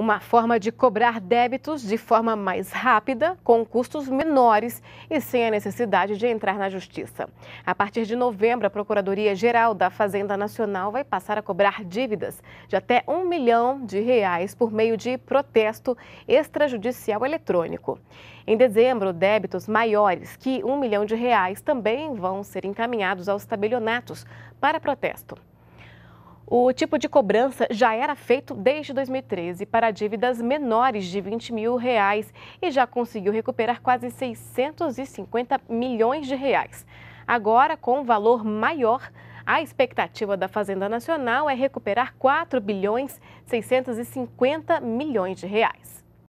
uma forma de cobrar débitos de forma mais rápida, com custos menores e sem a necessidade de entrar na Justiça. A partir de novembro, a Procuradoria-Geral da Fazenda Nacional vai passar a cobrar dívidas de até um milhão de reais por meio de protesto extrajudicial eletrônico. Em dezembro, débitos maiores que um milhão de reais também vão ser encaminhados aos tabelionatos para protesto. O tipo de cobrança já era feito desde 2013 para dívidas menores de 20 mil reais e já conseguiu recuperar quase 650 milhões de reais. Agora, com um valor maior, a expectativa da Fazenda Nacional é recuperar 4 bilhões 650 milhões de reais.